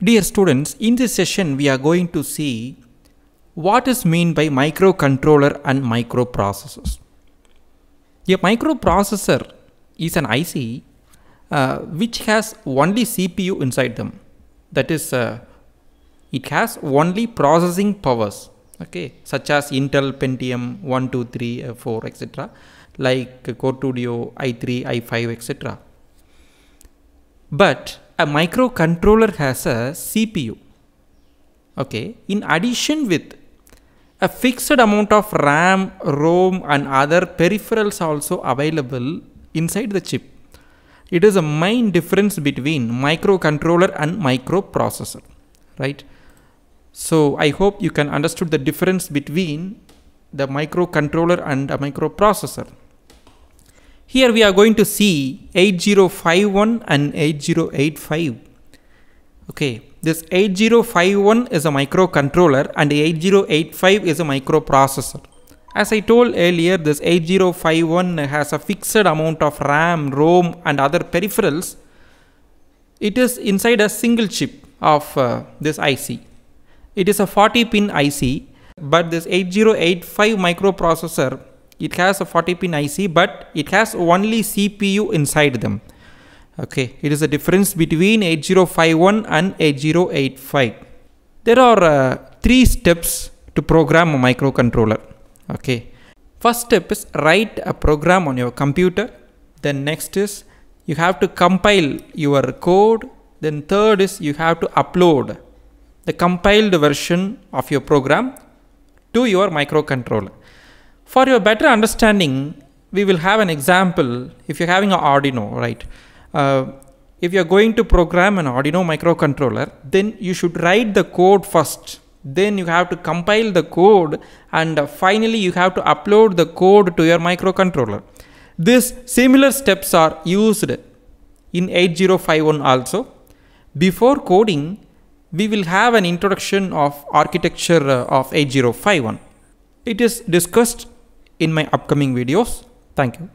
Dear students, in this session we are going to see what is meant by microcontroller and microprocessors. A microprocessor is an IC uh, which has only CPU inside them. That is, uh, it has only processing powers, okay, such as Intel Pentium 1, 2, 3, uh, 4, etc., like Core Studio i3, i5, etc. But a microcontroller has a CPU. Okay, in addition with a fixed amount of RAM, ROM and other peripherals also available inside the chip. It is a main difference between microcontroller and microprocessor, right? So I hope you can understood the difference between the microcontroller and a microprocessor. Here we are going to see 8051 and 8085. Okay, this 8051 is a microcontroller and 8085 is a microprocessor. As I told earlier, this 8051 has a fixed amount of RAM, ROM and other peripherals. It is inside a single chip of uh, this IC. It is a 40 pin IC, but this 8085 microprocessor it has a 40 pin IC but it has only CPU inside them okay it is a difference between 8051 and 8085 there are uh, three steps to program a microcontroller okay first step is write a program on your computer then next is you have to compile your code then third is you have to upload the compiled version of your program to your microcontroller for your better understanding, we will have an example if you're having an Arduino, right? Uh, if you're going to program an Arduino microcontroller, then you should write the code first. Then you have to compile the code and finally you have to upload the code to your microcontroller. These similar steps are used in 8051 also. Before coding, we will have an introduction of architecture uh, of 8051. It is discussed in my upcoming videos. Thank you.